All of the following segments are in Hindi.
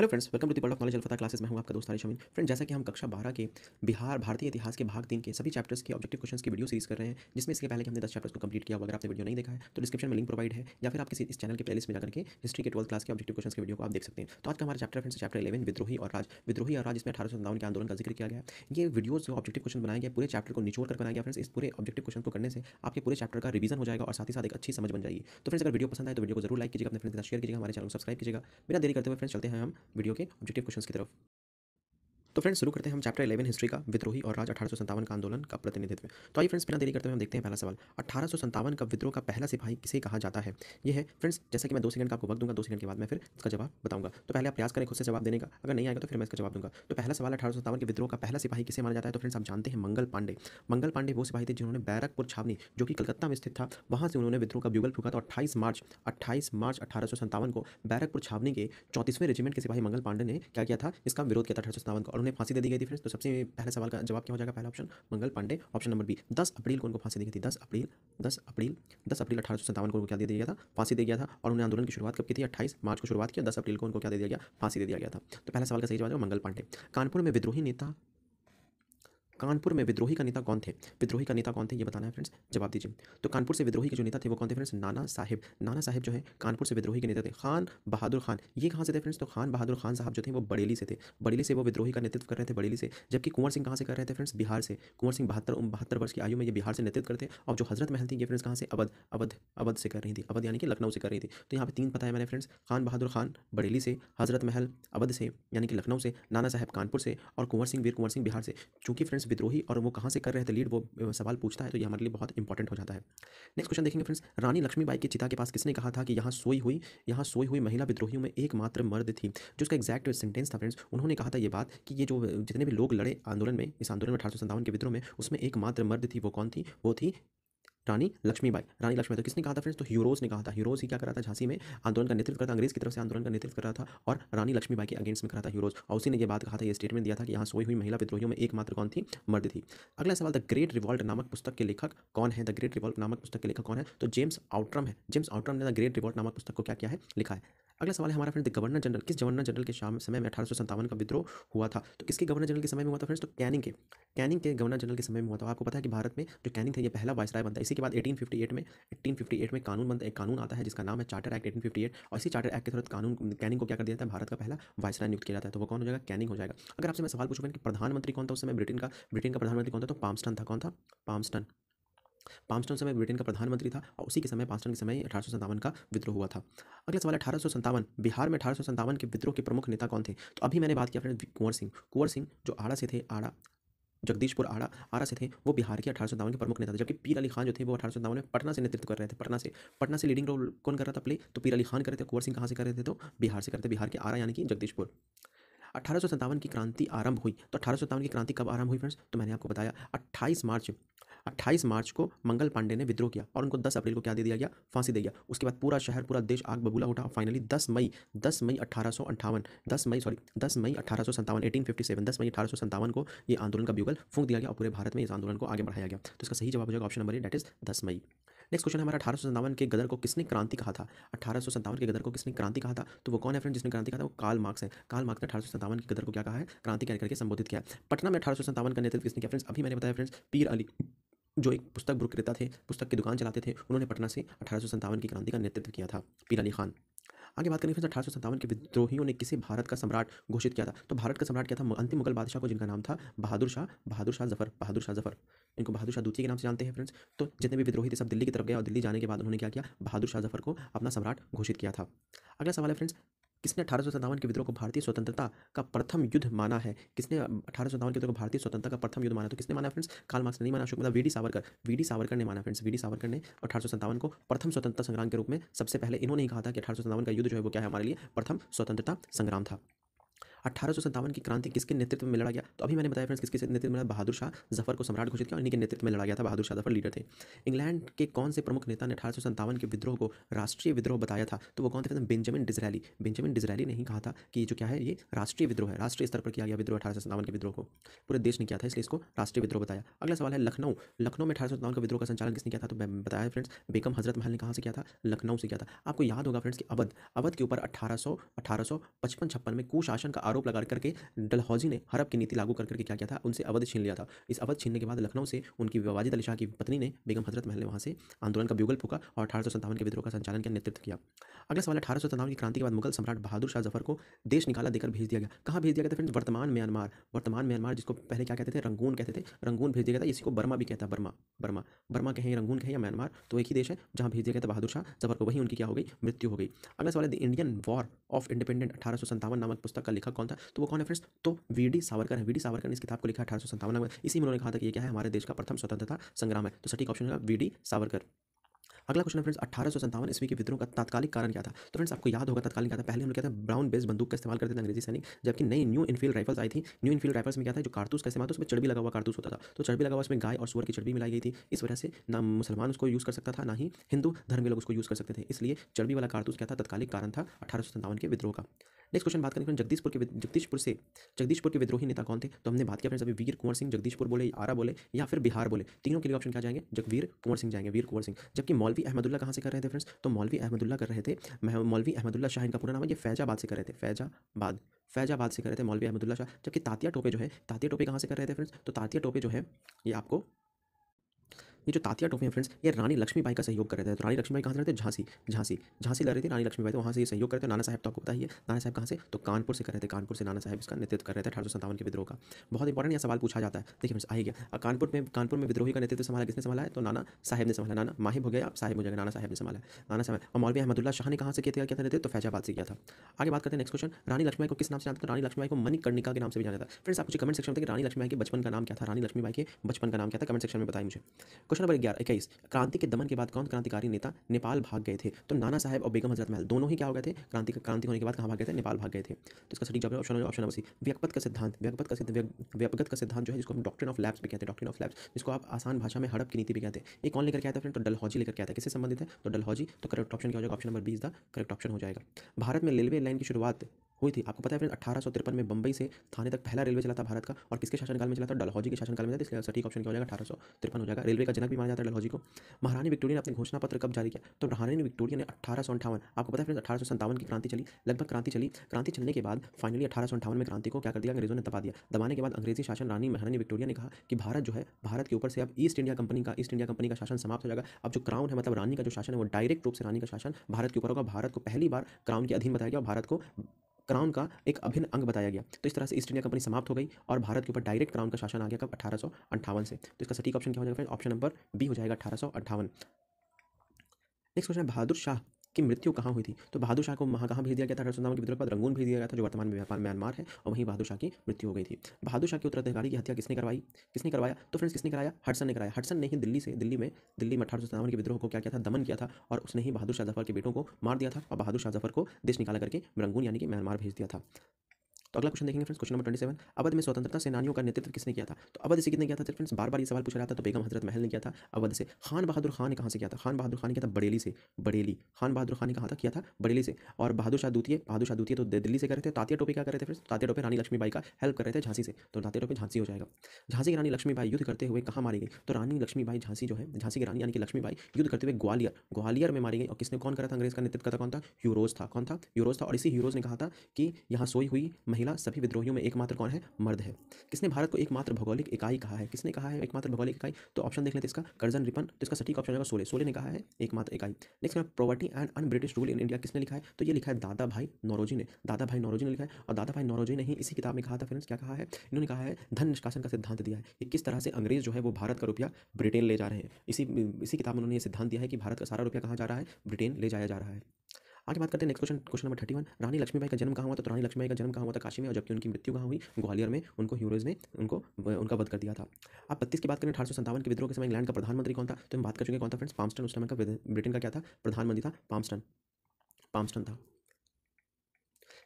hello friends welcome to the world of knowledge classes मैं हूं आपका दोस्त आरिश अमीन फ्रेंड जैसा कि हम कक्षा बारह के बिहार भारतीय इतिहास के भाग तीन के सभी चैप्टर्स के ऑब्जेक्टिव क्वेश्चन की वीडियो सीरीज कर रहे हैं जिसमें इसके पहले कि हमने दस चैप्टर्स को कंप्लीट किया अगर आपने वीडियो नहीं देखा है तो डिस्क्रिप्शन में लिंक प्रोवाइड है या फिर आप किसी इस चैनल के पहले में जाकर के हिस्ट्री के ट्वेल्थ क्लास के ऑब्जेक्टिव क्वेश्चन की वीडियो को आप देख सकते हैं तो आज का हमारा चैप्टर फ्रेंड्स चैप्टर इलेवन विद्रोही और राज विद्रोही और राज इसमें अठारह सौ के आंदोलन का जिक्र किया गया ये वीडियो जो ऑब्जेक्टिव क्वेश्चन बनाया गया पूरे चैप्टर को निचोड़ कर बनाया गया फ्रेंड्स इस पूरे ऑब्जेक्टिव क्वेश्चन को करने से आपके पूरे चैप्टर का रिवीजन हो जाएगा और साथ ही साथ एक अच्छी समझ बन जाएगी तो फ्रेंड्स अगर वीडियो पसंद आए तो वीडियो को जरूर लाइक कीजिएगा अपने फ्रेंड्स के साथ शेयर कीजिएगा हमारे चैनल को सब्सक्राइब कीजिएगा बिना देरी करते हुए फ्रेंड्स चलते हैं हम वीडियो के ऑब्जेक्टिव क्वेश्चन की तरफ तो फ्रेंड्स शुरू करते हैं हम चैप्टर इलेवन हिस्ट्री का विद्रोही और राज अठारह का आंदोलन का प्रतिनिधित्व तो आइए फ्रेंड्स बिना देरी करते हुए हम देखते हैं पहला सवाल अठारह का विद्रोह का पहला सिपाही किसे कहा जाता है यह है फ्रेंड्स जैसे कि मैं दो सेकंड का आपको वक्त दूंगा दो सेकंड के बाद मैं फिर इसका जवाब बताऊंगा तो पहले आप प्रयास करें खुद से जवाब देने का अगर नहीं आएगा तो फिर मैं इसका जवाब दूंगा तो पहला सवाल अठारह के विद्रोह का पहला सिपाही किसे माना जाता है तो फ्रेंड्स आप जानते हैं मंगल पांडे मंगल पांडे वो सिपाही थे जिन्होंने बैरकपुर छावनी जो कि कलकत्ता में स्थित था वहाँ से उन्होंने विद्रोह का ब्यूगल फूका तो अट्ठाईस मार्च अट्ठाईस मार्च अठारह को बैरकपुर छावनी के चौंतीसवें रेजिमेंट के सिपाही मंगल पांडे ने क्या किया था इसका विरोध किया था अठारह का और उन्हें फांसी दे दी गई थी फ्रेंड्स तो सबसे पहले सवाल का जवाब क्या हो जाएगा पहला option Mangal Pandey option number B दस अप्रैल को उनको फांसी दी गई थी दस अप्रैल दस अप्रैल दस अप्रैल अठारह सौ को उनको क्या दे दिया गया था फांसी दे गया था और उन्हें आंदोलन की शुरुआत कब की थी अट्ठाईस मार्च को शुरुआत किया दस अप्रैल को उनको क्या दे दिया गया फांसी दे दिया गया था तो पहला सवाल का सही जवाब है मंगल पांडे कानपुर में विद्रोही नेता कानपुर में विद्रोही का नेता कौन थे विद्रोही का नेता कौन थे ये बताना है फ्रेंड्स जवाब दीजिए तो कानपुर से विद्रोही के जो नेता थे वो कौन थे फ्रेंड्स नाना साहब नाना साहब जो है कानपुर से विद्रोही के नेता थे खान बहादुर खान ये कहाँ से थे फ्रेंड्स तो खान बहादुर खान साहब जो थे वो बड़ेली से थे बड़ेली से वो विद्रोही का नेतृत्व कर रहे थे बड़ेली से जबकि कुंवर सिंह कहाँ से कर रहे थे फ्रेंड्स बिहार से कुंवर सिंह बहत्तर बहत्तर वर्ष की आयु में ये बिहार से नेतृत्व करते और जो हजरत महल थी ये फ्रेंड्स कहाँ से अवध अवध अवध से कर रही थी अवध यानी कि लखनऊ से कर रही थी तो यहाँ पर तीन पता है मैंने फ्रेंड्स खान बहादुर खान बड़ेली से हजरत महल अवध से यानी कि लखनऊ से नाना साहब कानपुर से और कुंवर सिंह वीर कुंवर सिंह बिहार से चूंकि फ्रेंड्स विद्रोही और वो कहाँ से कर रहे थे लीड वो सवाल पूछता है तो ये हमारे लिए बहुत इंपॉर्टेंट हो जाता है नेक्स्ट क्वेश्चन देखेंगे फ्रेंड्स रानी लक्ष्मीबाई के चिता के पास किसने कहा था कि यहाँ सोई हुई यहाँ सोई हुई महिला विद्रोहियों में एकमात्र मर्द थी जो उसका एक्जैक्ट सेंटेंस था फ्रेंड्स उन्होंने कहा था ये बात कि ये जो जितने भी लोग लड़े आंदोलन में इस आंदोलन में अठारह के विद्रोह में उसमें एकमात्र मर्द थी वो कौन थी वो थी रानी लक्ष्मीबाई रानी लक्ष्मीबाई तो किसने कहा था फ्रेंड्स तो हीरोज ने कहा था हीरोज ही क्या कर रहा था झांसी में आंदोलन का नेतृत्व करता अंग्रेज की तरफ से आंदोलन का नेतृत्व कर रहा था और रानी लक्ष्मीबाई के अगेंस्ट में करा था हीरोज और उसी ने यह बात कहा था यह स्टेटमेंट दिया था कि यहाँ सोई हुई महिला विद्रोहियों में एकमात्र कौन थी मर्द थी अगला सवाल द ग्रेट रिवॉल्ट नामक पुस्तक के लेखक कौन है द ग्रेट रिवॉल्ट नामक पुस्तक के लेखक कौन है तो जेम्स आउट्रम है जेम्स आउट्रम ने द ग्रेट रिवॉल्ट नामक पुस्तक को क्या किया है लिखा है अगला सवाल है हमारा फ्रेंड गवर्नर जनरल किस गवर्नर जनरल के शाम समय में अठारह का विद्रोह हुआ था तो किसके गवर्नर जनरल के समय में हुआ था फ्रेंड्स तो कैनिंग के कैनिंग के गवर्नर जनरल के समय में हुआ था आपको पता है कि भारत में जो कैनिंग थे ये पहला वायसराय बनता है इसी के बाद 1858 में 1858 में कानून बनता है कानून आता है जिसका नाम है चार्टर एक्ट एटीन और इसी चार्टर एक्ट के तहत कानून कैनिंग को क्या कर दिया जाता है भारत का पहला वायसराय नियुक्त किया जाता है तो वो कौन हो जाएगा कैनिंग हो जाएगा अगर आपसे मैं सवाल पूछूँ कि प्रधानमंत्री कौन था उस समय ब्रिटेन का ब्रिटेन का प्रधानमंत्री कौन था तो पामस्टन था कौन था पामस्टन पांचटन समय ब्रिटेन का प्रधानमंत्री था और उसी के समय पांचटन के समय अठारह का विद्रोह हुआ था अगला सवाल अठारह बिहार में अठारह के विद्रोह के प्रमुख नेता कौन थे तो अभी मैंने बात किया फ्रेंड कुंवर सिंह कुंवर सिंह जो आड़ा से थे आड़ा जगदीशपुर आड़ा आरा से थे वो बिहार के अठारह के प्रमुख नेता थे जबकि पीर अली खान जो थे वो अठारह में पटना से नेतृत्व कर रहे थे पटना से पटना से लीडिंग रोल कौन कर रहा था प्ले तो पीर अली खान कर रहे थे कुंवर सिंह कहाँ से कर रहे थे तो बिहार से करते बिहार के आरा यानी कि जगदीशपुर अठारह की क्रांति आरंभ हुई तो अठारह की क्रांति कब आरंभ हुई फ्रेंड्स तो मैंने आपको बताया अट्ठाईस मार्च 28 मार्च को मंगल पांडे ने विद्रोह किया और उनको 10 अप्रैल को क्या दे दिया गया फांसी दे गया उसके बाद पूरा शहर पूरा देश आग बबूला उठा फाइनली 10 मई 10 मई अठारह 10 मई सॉरी 10 मई अठारह 1857 10 मई अठारह को ये आंदोलन का ब्यूगल फूंक दिया गया और पूरे भारत में इस आंदोलन को आगे बढ़ाया गया तो इसका सही जवाब हो जाएगा ऑप्शन नंबर डेट इज दस मई नेक्स्ट क्वेश्चन हमारा अठारह के गदर को किसने क्रांति कहा था अठारह के गदर को किसने क्रांति कहा था तो वो कौन है फ्रेंड जिसने क्रांति कहा था वो काल मार्क्स है काल मार्क्स ने अठारह के गदर को क्या कहा है क्रांति करके संबोधित किया पटना में अठारह का नेतृत्व किसने किया फ्रेंड्स अभी मैंने बताया फ्रेंड्स पीर अली जो एक पुस्तक विक्रेता थे पुस्तक की दुकान चलाते थे उन्होंने पटना से अठारह की क्रांति का नेतृत्व किया था पीर अली खान आगे बात करें फिर अठारह सौ के विद्रोहियों ने किसे भारत का सम्राट घोषित किया था तो भारत का सम्राट क्या था अंतिम मुगल बादशाह को जिनका नाम था बहादुर शाह बहादुर शाह जफर बहादुर शाह जफर इनको बहादुर शाह द्वितीय के नाम से जानते हैं फ्रेंड्स तो जितने भी विद्रोही थे सब दिल्ली की तरफ गए और दिल्ली जाने के बाद उन्होंने क्या किया बहादुर शाह जफर को अपना सम्राट घोषित किया था अगला सवाल है फ्रेंड्स किसने अठारह के विद्रोह को भारतीय स्वतंत्रता का प्रथम युद्ध माना है किसने अठारह के विद्रोह को भारतीय स्वतंत्रता का प्रथम युद्ध माना तो किसने माना फ्रेंड्स काल मार्क्स ने नहीं माना अशोक मतलब वी सावरकर वी सावरकर ने माना फ्रेंड्स वी सावरकर ने अठारह को प्रथम स्वतंत्रता संग्राम के रूप में सबसे पहले इन्होंने कहा था कि अठारह का युद्ध जो है वो क्या है हमारे लिए प्रथम स्वतंत्रता संग्राम था अठारह की क्रांति किसके नेतृत्व में लड़ा गया तो अभी मैंने बताया फ्रेंड्स किसके नेतृत्व में बहादुर शाह जफर को सम्राट घोषित किया और इनके नेतृत्व में लड़ा गया था बहादुर शाह जफर लीडर थे इंग्लैंड के कौन से प्रमुख नेता ने अठारह के विद्रोह को राष्ट्रीय विद्रोह बताया था तो वो कौन थे बेंजामिन डिजराली बेंजामिन डिजराली ने ही कहा था कि जो क्या है ये राष्ट्रीय विद्रोह है राष्ट्रीय स्तर पर किया गया विद्रोह अठारह के विद्रोह को पूरे देश ने किया था इसलिए इसको राष्ट्रीय विद्रोह बताया अगला सवाल है लखनऊ लखनऊ में अठारह का विद्रोह का संचालन किसने किया था तो बताया फ्रेंड्स बेगम हजरत महल ने कहा से किया था लखनऊ से किया था आपको याद होगा फ्रेंड्स कि अवध अवध के ऊपर अठारह सौ अठारह सौ पचपन छप्पन में कुशासन का आरोप लगा करके डलहौजी ने हड़प की नीति लागू कर करके क्या किया था उनसे अवध छीन लिया था इस अवध छीनने के बाद लखनऊ से उनकी विवाजित अली शाह की पत्नी ने बेगम हजरत महल ने वहाँ से आंदोलन का ब्यूगल फूका और अठारह के विद्रोह का संचालन का नेतृत्व किया अगला सवाल अठारह की क्रांति के बाद मुगल सम्राट बहादुर शाह जफर को देश निकाला देकर भेज दिया गया कहाँ भेज दिया गया था फ्रेंड वर्तमान म्यांमार वर्तमान म्यांमार जिसको पहले क्या कहते थे रंगून कहते थे रंगून भेज दिया गया था इसी को बर्मा भी कहता बर्मा बर्मा बर्मा कहें रंगून कहें या म्यांमार तो एक ही देश है जहाँ भेज दिया गया था बहादुर शाह जफर को वहीं उनकी क्या हो गई मृत्यु हो गई अगला सवाल है the Indian war of independent अठारह नामक पुस्तक का लिखा कौन था तो वो कौन है फ्रेंड्स तो वी डी सावरकर है वी डी सावरकर ने इस किताब को लिखा अठारह सौ में इसी में उन्होंने कहा था कि यह क्या है हमारे देश का प्रथम स्वतंत्रता संग्राम है तो सटीक ऑप्शन होगा वी डी सावरकर अगला क्वेश्चन फ्रेंड्स अठारह सौ संतावन ईस्वी के विद्रोह का तत्कालिक कारण क्या था तो फ्रेंड्स आपको याद होगा तत्कालिक क्या था पहले लोग क्या था ब्राउन बेस बंदूक का इस्तेमाल करते थे अंग्रेजी सैनिक जबकि नई न्यू इनफील्ड राइफल्स आई थी न्यू इनफील्ड राइफल्स में क्या था जो कारतूस का इस्तेमाल था उसमें चर्बी लगा हुआ कारतूस होता था तो चर्बी लगा हुआ उसमें गाय और सुअर की चर्बी मिलाई गई थी इस वजह से ना मुसलमान उसको यूज़ कर सकता था ना ही हिंदू धर्म के लोग उसको यूज़ कर सकते थे इसलिए चर्बी वाला कारतूस क्या था तत्कालिक कारण था अठारह के विद्रोह का नेक्स्ट क्वेश्चन बात करें जगदीशपुर के जगदीशपुर से जगदीशपुर के विद्रोही नेता कौन थे तो हमने बात किया फ्रेंड्स अभी वीर कुंवर सिंह जगदीशपुर बोले आरा बोले या फिर बिहार बोले तीनों के लिए ऑप्शन क्या जाएंगे जगवीर कुंवर सिंह जाएंगे वीर कुंवर सिंह जबकि मौलवी मौलवी अहमदुल्ला कहाँ से कर रहे थे फ्रेंड्स तो मौलवी अहमदुल्ला कर रहे थे मौलवी अहमदुल्ला शाह इनका पूरा नाम है ये फैजाबाद से कर रहे थे फैजाबाद फैजाबाद से कर रहे थे मौलवी अहमदुल्ला शाह जबकि तातिया टोपे जो है तातिया टोपे कहाँ से कर रहे थे फ्रेंड्स तो तातिया टोपे जो है ये आपको ये जो तातिया टोपी है फ्रेंड्स ये रानी लक्ष्मीबाई का सहयोग कर रहे थे तो रानी लक्ष्मीबाई कहाँ से रहते झांसी झांसी झांसी लड़ रही थी रानी लक्ष्मीबाई तो वहाँ से ये सहयोग करते नाना साहब तो आपको बताइए नाना साहब कहाँ से तो कानपुर से कर रहे थे कानपुर से नाना साहब इसका नेतृत्व कर रहे थे अठारह सौ के विद्रोह का बहुत इंपॉर्टेंट यह सवाल पूछा जाता है देखिए फ्रेंड्स आई गया कानपुर में कानपुर में विद्रोही का नेतृत्व संभाला किसने संभाला है तो नाना साहब ने संभाला नाना माहिब हो गया आप साहब हो जाएगा नाना साहब ने संभाला नाना साहब और मौलवी अहमदुल्ला शाह ने कहाँ से किया था तो फैजाबाद से किया था आगे बात करते हैं नेक्स्ट क्वेश्चन रानी लक्ष्मीबाई को किस नाम से जाना था रानी लक्ष्मीबाई को मनी कर्णिका के नाम से भी जाना था फ्रेंड्स आप कुछ कमेंट सेक्शन में रानी लक्ष्मीबाई के बचपन का नाम क्या था रानी लक्ष्मीबाई के बचपन का नाम क्या था कमेंट सेक्शन में बताएं मुझे क्वेश्चन नंबर ग्यारह इक्कीस क्रांति के दमन के बाद कौन क्रांतिकारी नेता नेपाल भाग गए थे तो नाना साहब और बेगम हजरत महल दोनों ही क्या हो गए थे क्रांति क्रांति होने के बाद कहाँ भाग गए थे नेपाल भाग गए थे तो इसका सटीक जवाब ऑप्शन ऑप्शन नंबर सी व्यक्त का सिद्धांत व्यक्त का सिद्धांत का सिद्धांत जो है जिसको हम डॉक्टर ऑफ लैब्स भी कहते हैं डॉक्टर ऑफ लैब्स जिसको आप आसान भाषा में हड़प की नीति भी कहते हैं ये कौन लेकर क्या था फ्रेंड तो डलहौजी लेकर क्या था किससे संबंधित है तो डलहौजी तो करेक्ट ऑप्शन क्या हो जाएगा ऑप्शन नंबर बीस द करेक्ट ऑप्शन हो जाएगा भारत में रेलवे लाइन की शुरुआत हुई थी आपको पता है फ्रेंड अठारह में बंबई से थाने तक पहला रेलवे चला था भारत का और किसके शासनकाल में चला था डलहौजी के शासनकाल में था इसलिए सटीक ऑप्शन क्या हो जाएगा अठारह हो जाएगा रेलवे का जनक भी माना जाता है डलहौजी को महारानी विक्टोरिया ने अपने घोषणा पत्र कब जारी किया तो महारानी विक्टोरिया ने अठारह आपको पता है फ्रेंड अठारह की क्रांति चली लगभग क्रांति चली क्रांति चलने के बाद फाइनली अठारह में क्रांति को क्या कर दिया अंग्रेजों ने दबा दिया दबाने के बाद अंग्रेजी शासन रानी महारानी विक्टोरिया ने कहा कि भारत जो है भारत के ऊपर से अब ईस्ट इंडिया कंपनी का ईस्ट इंडिया कंपनी का शासन समाप्त हो जाएगा अब जो क्राउन है मतलब रानी का जो शासन है वो डायरेक्ट रूप से रानी का शासन भारत के ऊपर होगा भारत को पहली बार क्राउन के अधीन बताया गया भारत को क्राउन का एक अभिन्न अंग बताया गया तो इस तरह से ईस्ट इंडिया कंपनी समाप्त हो गई और भारत के ऊपर डायरेक्ट क्राउन का शासन आ गया कब अठारह से तो इसका सटीक ऑप्शन क्या हो जाएगा फ्रेंड ऑप्शन नंबर बी हो जाएगा अठारह नेक्स्ट क्वेश्चन है बहादुर शाह की मृत्यु कहाँ हुई थी तो बहादुर शाह को वहाँ कहाँ भेज दिया गया था अगर के विद्रोह के बाद रंगून भेज दिया गया था जो वर्तमान में म्यांमार है और वहीं बहादुर शाह की मृत्यु हो गई थी बहादुर शाह के उत्तराधिकारी की हत्या किसने करवाई किसने करवाया तो फ्रेंड्स किसने कराया हडसन ने कराया हडसन ने ही दिल्ली से दिल्ली में दिल्ली में अठारह सौ के विद्रोह को क्या किया था दमन किया था और उसने ही बहादुर शाह जफर के बेटों को मार दिया था और बहादुर शाह जफर को देश निकाला करके रंगून यानी कि म्यांमार भेज दिया था तो अगला क्वेश्चन देखेंगे friends question number twenty seven Awadh में स्वतंत्रता सेनानियों का नेतृत्व किसने किया था तो अवध से कितने किया था फ्रेंड्स बार बार ये सवाल पूछा रहा था तो बेगम हजरत महल ने किया था अवध से खान बहादुर खान ने कहाँ से किया था खान बहादुर खान ने किया था बरेली से बरेली खान बहादुर खान ने कहा था किया था बरेली से और बहादुर शाह द्वितीय बहादुर शाह द्वितीय तो दिल्ली से कर रहे थे तातिया टोपे क्या कर रहे थे फ्रेंड्स तातिया टोपे रानी लक्ष्मी बाई का हेल्प कर रहे थे झांसी से तो तातिया टोपे झांसी हो जाएगा झांसी की रानी बाई युद्ध करते हुए कहाँ मारी गई तो रानी लक्ष्मी बाई झांसी जो है झांसी की रानी यानी कि बाई युद्ध करते हुए ग्वालियर ग्वालियर में मारी गई और किसने कौन करा था अंग्रेज का नेतृत्व करता कौन था यूरोज था कौन था यूरोज था और इसी हीरोज ने कहा था कि यहाँ सोई हुई महिला सभी विद्रोहियों में एकमात्र कौन है मर्द है किसने भारत को एकमात्र भौगोलिक इकाई कहा है किसने कहा है एकमात्र भौगोलिक इकाई तो ऑप्शन देख लेते इसका कर्जन रिपन तो इसका सटीक ऑप्शन होगा सोले सोलह ने कहा है एकमात्र इकाई नेक्स्ट है poverty and un British rule in India किसने लिखा है तो ये लिखा है दादा भाई नौरोजी ने दादा भाई नौरोजी ने लिखा है और दादा भाई नौरोजी ने ही इसी किताब में कहा था फ्रेंड्स क्या कहा है इन्होंने कहा है धन निष्कासन का सिद्धांत दिया है कि किस तरह से अंग्रेज जो है वो भारत का रुपया ब्रिटेन ले जा रहे हैं इसी इसी किताब में उन्होंने ये सिद्धांत दिया है कि भारत का सारा रुपया कहाँ जा रहा है ब्रिटेन ले जाया जा रहा है आगे बात करते हैं next question question number thirty one Rani Lakshmibai का जन्म कहाँ हुआ था तो रानी लक्ष्मीबाई का जन्म कहाँ हुआ था काशी में और जबकि उनकी मृत्यु कहाँ हुई ग्वालियर में उनको हीरोज ने उनको उनका वध कर दिया था अब बत्तीस की बात करें अठारह के विद्रोह के समय इंग्लैंड का प्रधानमंत्री कौन था तो हम बात कर चुके कौन था फ्रेंड्स पाम्स्टन उस समय का ब्रिटेन का क्या था प्रधानमंत्री था पाम्स्टन पाम्स्टन था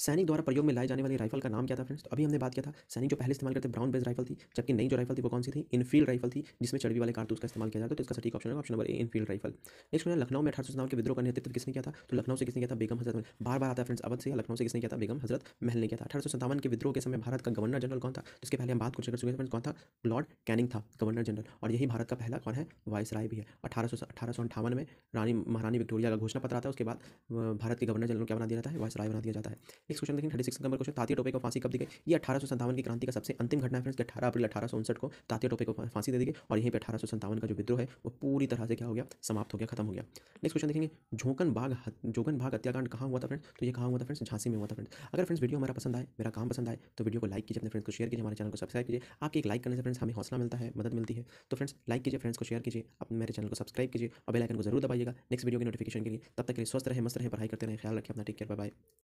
सैनिक द्वारा प्रयोग में लाई जाने वाली राइफल का नाम क्या था फ्रेंड्स तो अभी हमने बात किया था सैनिक जो पहले इस्तेमाल करते ब्राउन बेस राइफल थी जबकि नई जो राइफल थी वो कौन सी थी इनफील्ड राइफल थी जिसमें चढ़ी वाले कारतूस का इस्तेमाल किया जाता तो इसका सटीक ऑप्शन है option number A Enfield rifle next question Lucknow में अठारह सौ के विद्रोह का नेतृत्व किसने किया था तो लखनऊ से किसने किया था बेगम हजरत महल बार बार आता फ्रेंड्स अवध से लखनऊ से किसने किया था बेगम हजरत महल ने किया था अठारह के विद्रोह के समय भारत का गवर्नर जनरल कौन था जिसके पहले हम बात कुछ कर चुके फ्रेंड्स कौन था लॉर्ड कैनिंग था गवर्नर जनरल और यही भारत का पहला कौन है वाइस राय भी है अठारह में रानी महारानी विक्टोरिया का घोषणा पत्र आता है उसके बाद भारत के गवर्नर जनरल क्या बना दिया जाता है वाइस राय बना दिया जाता है नेक्स्ट क्वेश्चन देखिए thirty six number question Tatya Tope को फांसी कब दी गई ये अठारह की क्रांति का सबसे अंतिम घटना है फ्रेंड्स अठारह अप्रैल अठारह सौ उनसठ को तातिया टोपे को फांसी दे दी गई और यहीं पर अठारह का जो विद्रोह है वो पूरी तरह से क्या हो गया समाप्त हो गया खत्म हो गया नेक्स्ट क्वेश्चन देखेंगे झोंकन बाग जोगन बाग हत्याकांड कहाँ हुआ था फ्रेंड तो ये कहाँ हुआ था फ्रेंड्स झांसी में हुआ था फ्रेंड अगर फ्रेंड्स वीडियो हमारा पसंद आए मेरा काम पसंद आए तो वीडियो को लाइक कीजिए अपने फ्रेंड्स को शेयर कीजिए हमारे चैनल को सब्सक्राइब कीजिए आपके एक लाइक करने से फ्रेंड्स हमें हौसला मिलता है मदद मिलती है तो फ्रेंड्स लाइक कीजिए फ्रेंड्स को शेयर कीजिए अपने मेरे चैनल को सब्सक्राइब कीजिए और बेल आइकन को जरूर दबाइएगा नेक्स्ट वीडियो की नोटिफिकेशन के लिए तब तक के लिए स्वस्थ रहे मस्त रहे पढ़ाई करते रहे ख्याल रखें अपना टेक केयर बाय